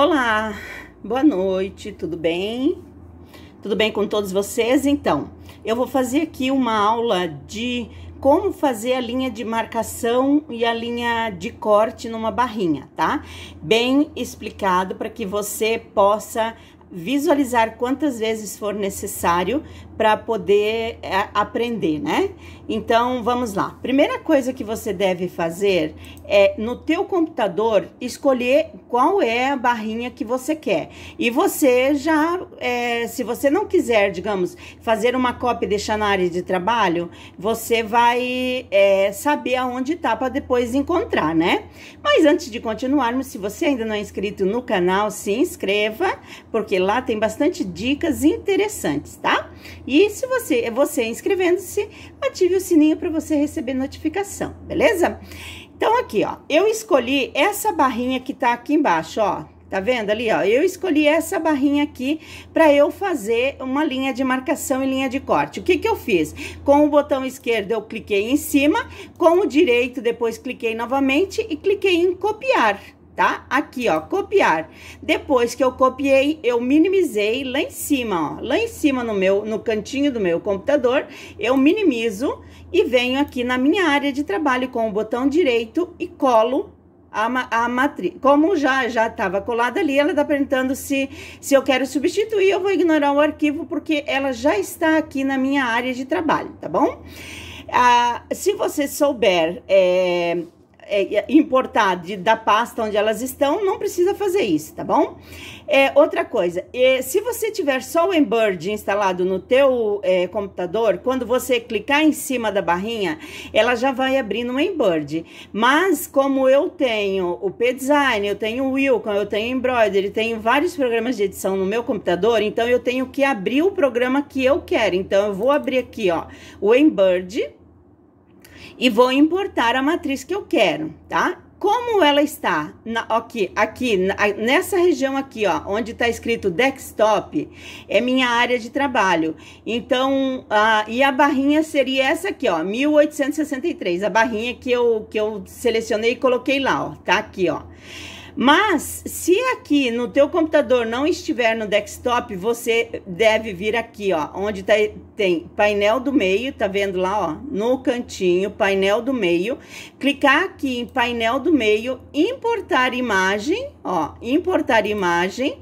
Olá, boa noite, tudo bem? Tudo bem com todos vocês? Então, eu vou fazer aqui uma aula de como fazer a linha de marcação e a linha de corte numa barrinha, tá? Bem explicado para que você possa visualizar quantas vezes for necessário para poder é, aprender, né? Então, vamos lá. Primeira coisa que você deve fazer é no teu computador escolher qual é a barrinha que você quer. E você já, é, se você não quiser, digamos, fazer uma cópia e deixar na área de trabalho, você vai é, saber aonde está para depois encontrar, né? Mas antes de continuarmos, se você ainda não é inscrito no canal, se inscreva, porque porque lá tem bastante dicas interessantes, tá? E se você, é você inscrevendo-se, ative o sininho para você receber notificação, beleza? Então aqui, ó, eu escolhi essa barrinha que tá aqui embaixo, ó. Tá vendo ali, ó? Eu escolhi essa barrinha aqui para eu fazer uma linha de marcação e linha de corte. O que que eu fiz? Com o botão esquerdo eu cliquei em cima, com o direito depois cliquei novamente e cliquei em copiar tá? Aqui, ó, copiar. Depois que eu copiei, eu minimizei lá em cima, ó. Lá em cima no meu, no cantinho do meu computador, eu minimizo e venho aqui na minha área de trabalho com o botão direito e colo a, a matriz. Como já já estava colada ali, ela está perguntando se, se eu quero substituir. Eu vou ignorar o arquivo porque ela já está aqui na minha área de trabalho, tá bom? Ah, se você souber é, é, é, importar de, da pasta onde elas estão, não precisa fazer isso, tá bom? É, outra coisa, é, se você tiver só o Embird instalado no teu é, computador, quando você clicar em cima da barrinha, ela já vai abrir no Embird. Mas como eu tenho o P-Design, eu tenho o Wilcon, eu tenho o Embroidery, tenho vários programas de edição no meu computador, então eu tenho que abrir o programa que eu quero. Então eu vou abrir aqui, ó, o Embird e vou importar a matriz que eu quero, tá? Como ela está na, aqui, aqui na, nessa região aqui, ó, onde está escrito desktop, é minha área de trabalho. Então, a, e a barrinha seria essa aqui, ó, 1863, a barrinha que eu, que eu selecionei e coloquei lá, ó, tá aqui, ó. Mas se aqui no teu computador não estiver no desktop, você deve vir aqui, ó, onde tá, tem painel do meio, tá vendo lá, ó, no cantinho, painel do meio, clicar aqui em painel do meio, importar imagem, ó, importar imagem,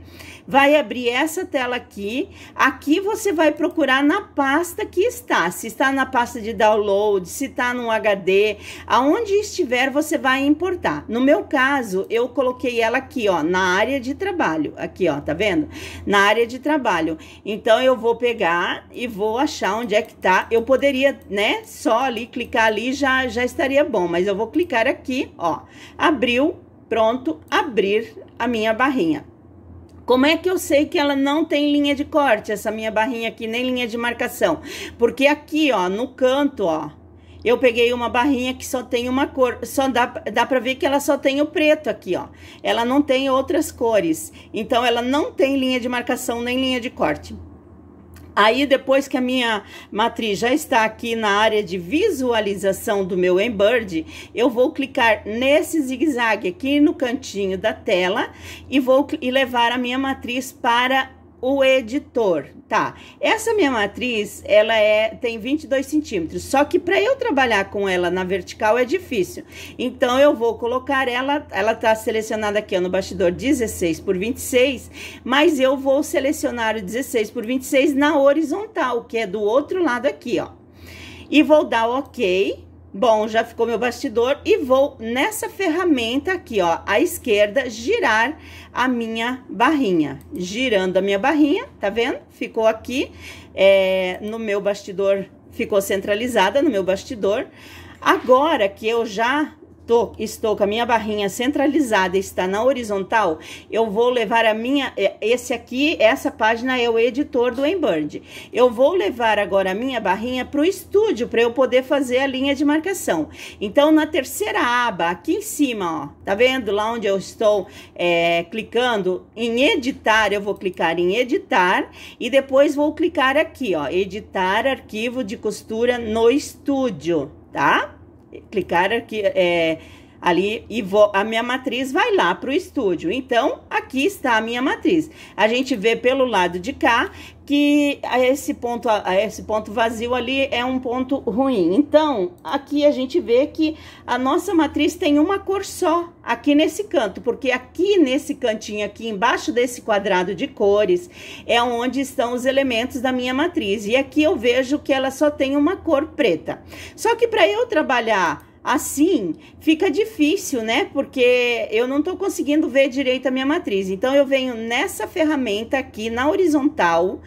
vai abrir essa tela aqui. Aqui você vai procurar na pasta que está. Se está na pasta de download, se está no HD, aonde estiver, você vai importar. No meu caso, eu coloquei coloquei ela aqui, ó, na área de trabalho. Aqui, ó, tá vendo? Na área de trabalho. Então, eu vou pegar e vou achar onde é que tá. Eu poderia, né, só ali, clicar ali, já, já estaria bom. Mas eu vou clicar aqui, ó. Abriu, pronto, abrir a minha barrinha. Como é que eu sei que ela não tem linha de corte, essa minha barrinha aqui, nem linha de marcação? Porque aqui, ó, no canto, ó, eu peguei uma barrinha que só tem uma cor, só dá, dá pra ver que ela só tem o preto aqui, ó. Ela não tem outras cores, então ela não tem linha de marcação nem linha de corte. Aí, depois que a minha matriz já está aqui na área de visualização do meu Embird, eu vou clicar nesse zigue-zague aqui no cantinho da tela e vou e levar a minha matriz para o editor. Tá. Essa minha matriz, ela é tem 22 centímetros. Só que para eu trabalhar com ela na vertical é difícil. Então eu vou colocar ela, ela tá selecionada aqui ó, no bastidor 16 por 26, mas eu vou selecionar o 16 por 26 na horizontal, que é do outro lado aqui, ó. E vou dar OK. Bom, já ficou meu bastidor e vou nessa ferramenta aqui, ó, à esquerda, girar a minha barrinha. Girando a minha barrinha, tá vendo? Ficou aqui é, no meu bastidor, ficou centralizada no meu bastidor. Agora que eu já tô, estou com a minha barrinha centralizada, está na horizontal, eu vou levar a minha, é, esse aqui, essa página é o editor do Embird. Eu vou levar agora a minha barrinha para o estúdio, para eu poder fazer a linha de marcação. Então, na terceira aba, aqui em cima, ó, tá vendo lá onde eu estou é, clicando em editar, eu vou clicar em editar e depois vou clicar aqui, ó, editar arquivo de costura no estúdio, Tá? clicar aqui, é, ali e vou, a minha matriz vai lá para o estúdio. Então, aqui está a minha matriz. A gente vê pelo lado de cá que a esse ponto a esse ponto vazio ali é um ponto ruim. Então, aqui a gente vê que a nossa matriz tem uma cor só aqui nesse canto, porque aqui nesse cantinho aqui embaixo desse quadrado de cores é onde estão os elementos da minha matriz. E aqui eu vejo que ela só tem uma cor preta. Só que para eu trabalhar Assim, fica difícil, né? Porque eu não estou conseguindo ver direito a minha matriz. Então, eu venho nessa ferramenta aqui na horizontal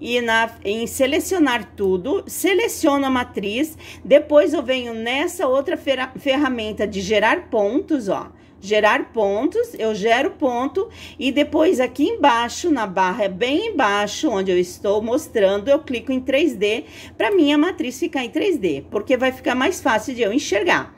e na, em selecionar tudo, seleciono a matriz, depois eu venho nessa outra ferramenta de gerar pontos, ó, gerar pontos, eu gero ponto e depois aqui embaixo, na barra é bem embaixo, onde eu estou mostrando, eu clico em 3D para minha matriz ficar em 3D, porque vai ficar mais fácil de eu enxergar.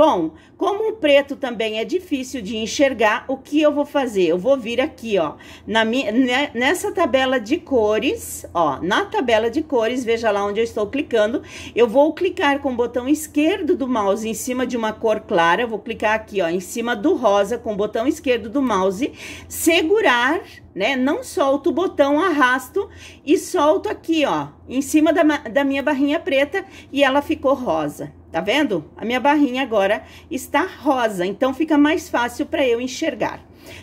Bom, como o preto também é difícil de enxergar, o que eu vou fazer? Eu vou vir aqui, ó, na minha, né, nessa tabela de cores, ó, na tabela de cores, veja lá onde eu estou clicando, eu vou clicar com o botão esquerdo do mouse em cima de uma cor clara, vou clicar aqui, ó, em cima do rosa com o botão esquerdo do mouse, segurar né? Não solto o botão, arrasto e solto aqui, ó, em cima da, da minha barrinha preta e ela ficou rosa. Tá vendo? A minha barrinha agora está rosa, então fica mais fácil para eu enxergar.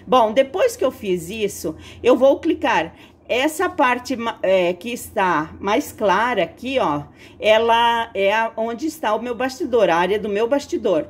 Bom, depois que eu fiz isso, eu vou clicar. Essa parte é, que está mais clara aqui, ó, ela é onde está o meu bastidor, a área do meu bastidor.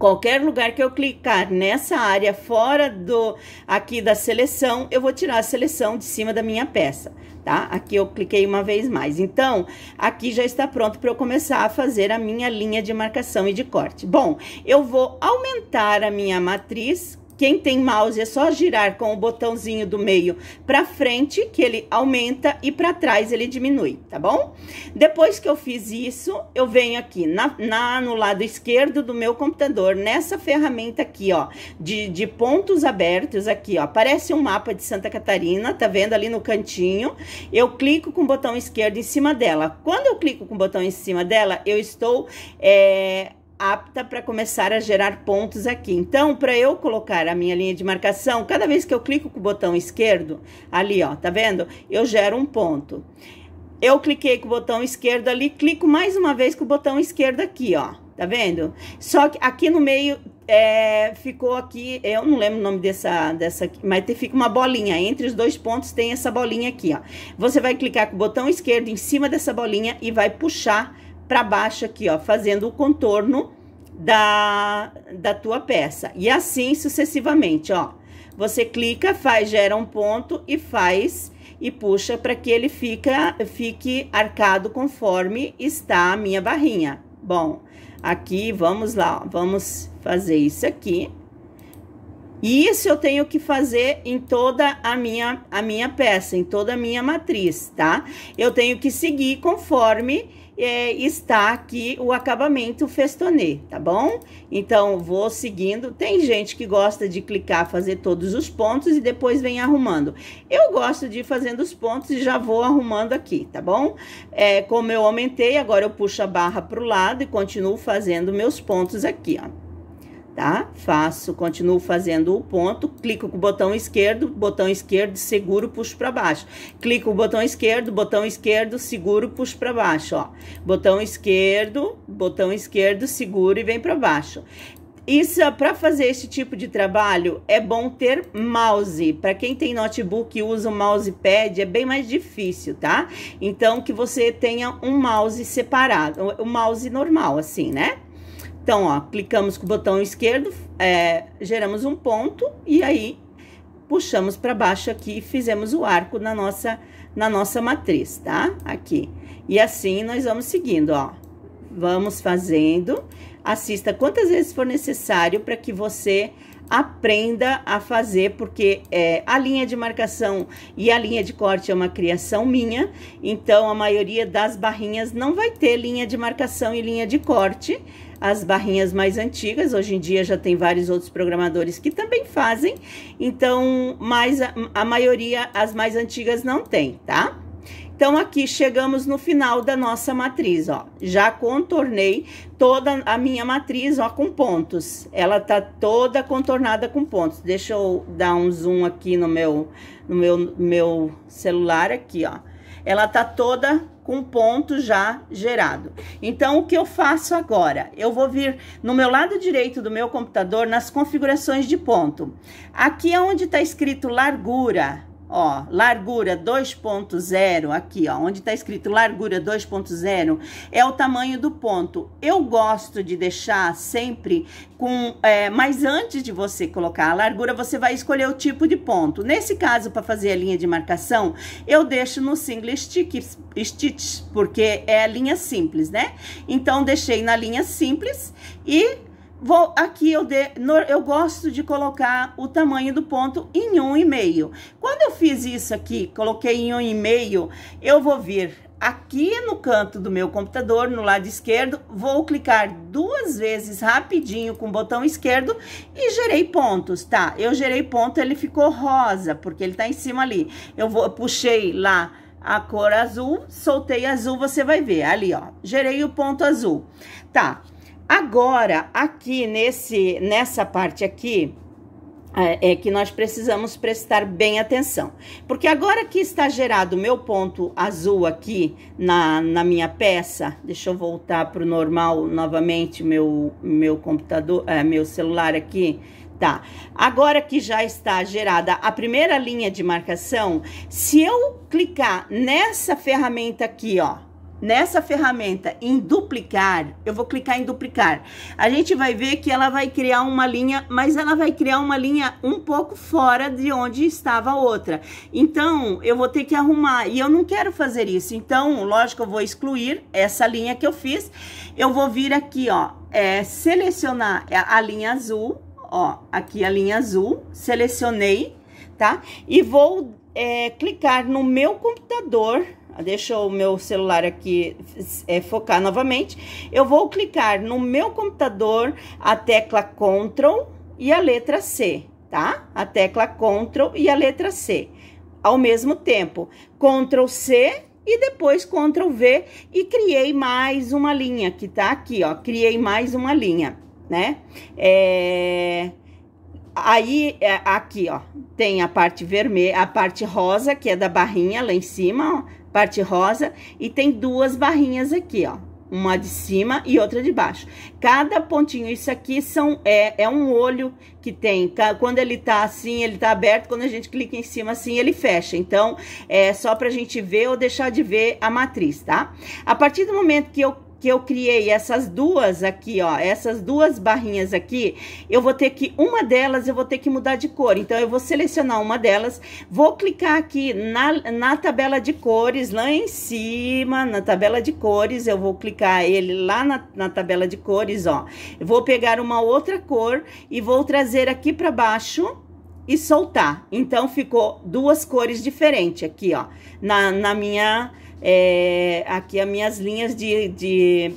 Qualquer lugar que eu clicar nessa área fora do aqui da seleção, eu vou tirar a seleção de cima da minha peça, tá? Aqui eu cliquei uma vez mais. Então, aqui já está pronto para eu começar a fazer a minha linha de marcação e de corte. Bom, eu vou aumentar a minha matriz quem tem mouse é só girar com o botãozinho do meio para frente, que ele aumenta, e para trás ele diminui, tá bom? Depois que eu fiz isso, eu venho aqui na, na, no lado esquerdo do meu computador, nessa ferramenta aqui, ó, de, de pontos abertos aqui, ó. Aparece um mapa de Santa Catarina, tá vendo ali no cantinho? Eu clico com o botão esquerdo em cima dela. Quando eu clico com o botão em cima dela, eu estou... É, apta para começar a gerar pontos aqui. Então, para eu colocar a minha linha de marcação, cada vez que eu clico com o botão esquerdo, ali ó, tá vendo? Eu gero um ponto. Eu cliquei com o botão esquerdo ali, clico mais uma vez com o botão esquerdo aqui, ó. Tá vendo? Só que aqui no meio é, ficou aqui, eu não lembro o nome dessa, dessa aqui, mas fica uma bolinha. Entre os dois pontos tem essa bolinha aqui, ó. Você vai clicar com o botão esquerdo em cima dessa bolinha e vai puxar para baixo aqui, ó, fazendo o contorno da, da tua peça. E assim sucessivamente, ó. Você clica, faz, gera um ponto e faz e puxa para que ele fica, fique arcado conforme está a minha barrinha. Bom, aqui, vamos lá, ó, vamos fazer isso aqui. E isso eu tenho que fazer em toda a minha, a minha peça, em toda a minha matriz, tá? Eu tenho que seguir conforme é, está aqui o acabamento festonê, tá bom? Então, vou seguindo. Tem gente que gosta de clicar, fazer todos os pontos e depois vem arrumando. Eu gosto de ir fazendo os pontos e já vou arrumando aqui, tá bom? É, como eu aumentei, agora eu puxo a barra para o lado e continuo fazendo meus pontos aqui, ó tá? Faço, continuo fazendo o ponto, clico com o botão esquerdo, botão esquerdo, seguro, puxo para baixo. Clico com o botão esquerdo, botão esquerdo, seguro, puxo para baixo, ó. Botão esquerdo, botão esquerdo, seguro e vem para baixo. Isso para fazer esse tipo de trabalho é bom ter mouse. Para quem tem notebook e usa o mousepad é bem mais difícil, tá? Então que você tenha um mouse separado, um mouse normal assim, né? Então, ó, clicamos com o botão esquerdo, é, geramos um ponto e aí puxamos para baixo aqui e fizemos o arco na nossa, na nossa matriz, tá? Aqui. E assim nós vamos seguindo, ó. Vamos fazendo. Assista quantas vezes for necessário para que você aprenda a fazer, porque é, a linha de marcação e a linha de corte é uma criação minha, então a maioria das barrinhas não vai ter linha de marcação e linha de corte, as barrinhas mais antigas. Hoje em dia já tem vários outros programadores que também fazem. Então, mas a, a maioria, as mais antigas não tem, tá? Então, aqui chegamos no final da nossa matriz, ó. Já contornei toda a minha matriz, ó, com pontos. Ela tá toda contornada com pontos. Deixa eu dar um zoom aqui no meu, no meu, meu celular aqui, ó. Ela tá toda com ponto já gerado. Então, o que eu faço agora? Eu vou vir no meu lado direito do meu computador, nas configurações de ponto. Aqui é onde está escrito largura, ó, largura 2.0, aqui, ó, onde tá escrito largura 2.0, é o tamanho do ponto. Eu gosto de deixar sempre com, é, mas antes de você colocar a largura, você vai escolher o tipo de ponto. Nesse caso, para fazer a linha de marcação, eu deixo no single stick, stitch, porque é a linha simples, né? Então, deixei na linha simples e Vou, aqui eu, de, eu gosto de colocar o tamanho do ponto em um e meio. Quando eu fiz isso aqui, coloquei em um e meio, eu vou vir aqui no canto do meu computador, no lado esquerdo, vou clicar duas vezes rapidinho com o botão esquerdo e gerei pontos, tá? Eu gerei ponto, ele ficou rosa, porque ele tá em cima ali. Eu, vou, eu puxei lá a cor azul, soltei azul, você vai ver, ali ó, gerei o ponto azul, Tá? Agora, aqui nesse, nessa parte aqui, é, é que nós precisamos prestar bem atenção. Porque agora que está gerado o meu ponto azul aqui na, na minha peça, deixa eu voltar para o normal novamente, meu, meu computador, é, meu celular aqui. Tá, agora que já está gerada a primeira linha de marcação, se eu clicar nessa ferramenta aqui, ó, Nessa ferramenta em duplicar, eu vou clicar em duplicar. A gente vai ver que ela vai criar uma linha, mas ela vai criar uma linha um pouco fora de onde estava a outra. Então, eu vou ter que arrumar e eu não quero fazer isso. Então, lógico, eu vou excluir essa linha que eu fiz. Eu vou vir aqui, ó, é, selecionar a linha azul, ó, aqui a linha azul, selecionei, tá? E vou é, clicar no meu computador deixa o meu celular aqui é, focar novamente, eu vou clicar no meu computador a tecla Ctrl e a letra C, tá? A tecla Ctrl e a letra C. Ao mesmo tempo, Ctrl C e depois Ctrl V e criei mais uma linha que tá aqui, ó. Criei mais uma linha, né? É... Aí, é, aqui, ó, tem a parte vermelha, a parte rosa, que é da barrinha lá em cima, ó, parte rosa, e tem duas barrinhas aqui, ó, uma de cima e outra de baixo. Cada pontinho, isso aqui são, é, é um olho que tem, quando ele tá assim, ele tá aberto, quando a gente clica em cima assim, ele fecha. Então, é só pra gente ver ou deixar de ver a matriz, tá? A partir do momento que eu que eu criei essas duas aqui, ó, essas duas barrinhas aqui, eu vou ter que, uma delas eu vou ter que mudar de cor. Então, eu vou selecionar uma delas, vou clicar aqui na, na tabela de cores, lá em cima, na tabela de cores, eu vou clicar ele lá na, na tabela de cores, ó. Eu vou pegar uma outra cor e vou trazer aqui pra baixo, e soltar. Então, ficou duas cores diferentes aqui, ó, na, na minha é, aqui as minhas linhas de, de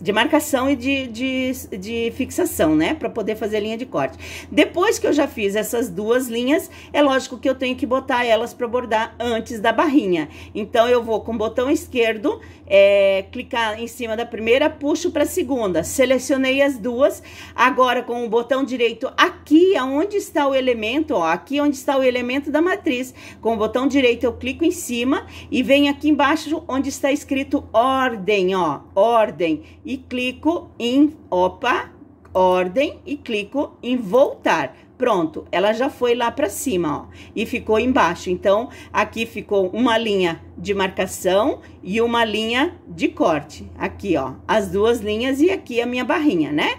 de marcação e de, de, de fixação, né? Para poder fazer linha de corte. Depois que eu já fiz essas duas linhas, é lógico que eu tenho que botar elas para bordar antes da barrinha. Então, eu vou com o botão esquerdo, é, clicar em cima da primeira, puxo para a segunda. Selecionei as duas. Agora, com o botão direito aqui, onde está o elemento, ó, aqui onde está o elemento da matriz. Com o botão direito, eu clico em cima e vem aqui embaixo onde está escrito ordem, ó, ordem e clico em opa, ordem e clico em voltar. Pronto, ela já foi lá para cima, ó, e ficou embaixo. Então, aqui ficou uma linha de marcação e uma linha de corte. Aqui, ó, as duas linhas e aqui a minha barrinha, né?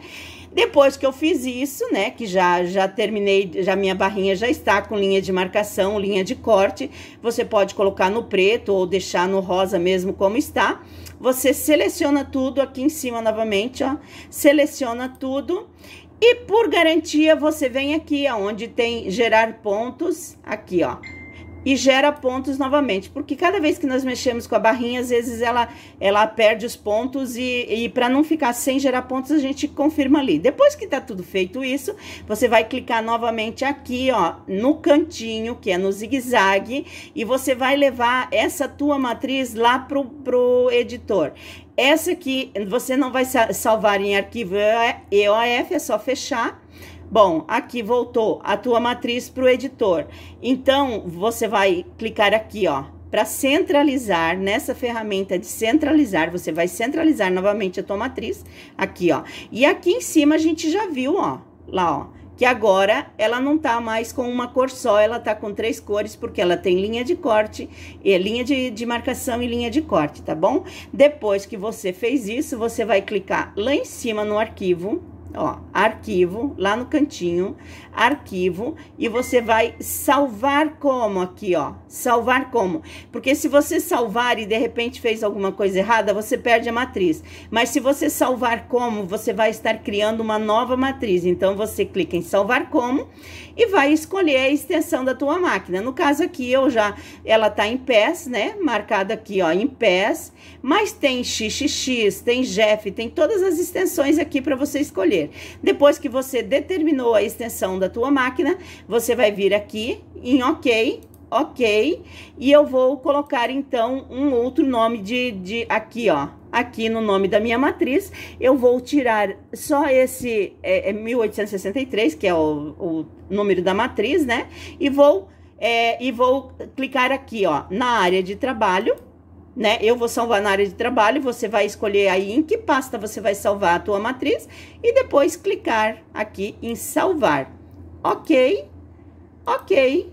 Depois que eu fiz isso, né, que já já terminei, já minha barrinha já está com linha de marcação, linha de corte, você pode colocar no preto ou deixar no rosa mesmo como está. Você seleciona tudo aqui em cima novamente, ó, seleciona tudo e por garantia você vem aqui aonde tem gerar pontos, aqui, ó e gera pontos novamente, porque cada vez que nós mexemos com a barrinha, às vezes ela, ela perde os pontos e, e para não ficar sem gerar pontos, a gente confirma ali. Depois que tá tudo feito isso, você vai clicar novamente aqui, ó, no cantinho, que é no zigue-zague, e você vai levar essa tua matriz lá pro, pro editor. Essa aqui você não vai salvar em arquivo EOF, é só fechar. Bom, aqui voltou a tua matriz para o editor. Então, você vai clicar aqui, ó, para centralizar, nessa ferramenta de centralizar, você vai centralizar novamente a tua matriz, aqui, ó. E aqui em cima a gente já viu, ó, lá, ó, que agora ela não tá mais com uma cor só, ela tá com três cores, porque ela tem linha de corte, e eh, linha de, de marcação e linha de corte, tá bom? Depois que você fez isso, você vai clicar lá em cima no arquivo, ó, arquivo, lá no cantinho, arquivo, e você vai salvar como aqui, ó, salvar como. Porque se você salvar e de repente fez alguma coisa errada, você perde a matriz. Mas se você salvar como, você vai estar criando uma nova matriz. Então, você clica em salvar como e vai escolher a extensão da tua máquina. No caso aqui, eu já, ela tá em pés, né, marcada aqui, ó, em pés, mas tem xxx, tem jeff, tem todas as extensões aqui para você escolher fazer. Depois que você determinou a extensão da tua máquina, você vai vir aqui em OK, OK, e eu vou colocar então um outro nome de, de aqui, ó, aqui no nome da minha matriz, eu vou tirar só esse é, é 1863, que é o, o, número da matriz, né? E vou, é, e vou clicar aqui, ó, na área de trabalho, né? Eu vou salvar na área de trabalho, você vai escolher aí em que pasta você vai salvar a tua matriz e depois clicar aqui em salvar. Ok, ok.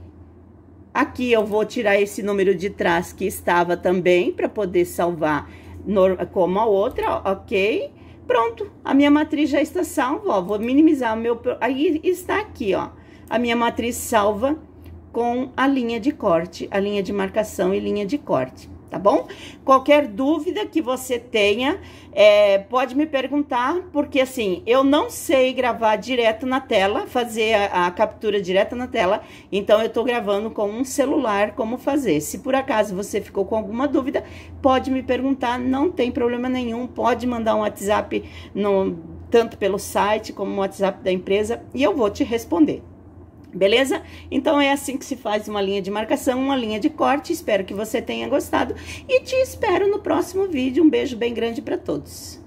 Aqui eu vou tirar esse número de trás que estava também para poder salvar como a outra, ok? Pronto, a minha matriz já está salva, ó. Vou minimizar o meu... Aí está aqui, ó. A minha matriz salva com a linha de corte, a linha de marcação e linha de corte tá bom? Qualquer dúvida que você tenha, é, pode me perguntar, porque assim, eu não sei gravar direto na tela, fazer a, a captura direto na tela, então eu tô gravando com um celular como fazer. Se por acaso você ficou com alguma dúvida, pode me perguntar, não tem problema nenhum, pode mandar um WhatsApp no, tanto pelo site como o WhatsApp da empresa e eu vou te responder. Beleza? Então é assim que se faz uma linha de marcação, uma linha de corte. Espero que você tenha gostado e te espero no próximo vídeo. Um beijo bem grande para todos.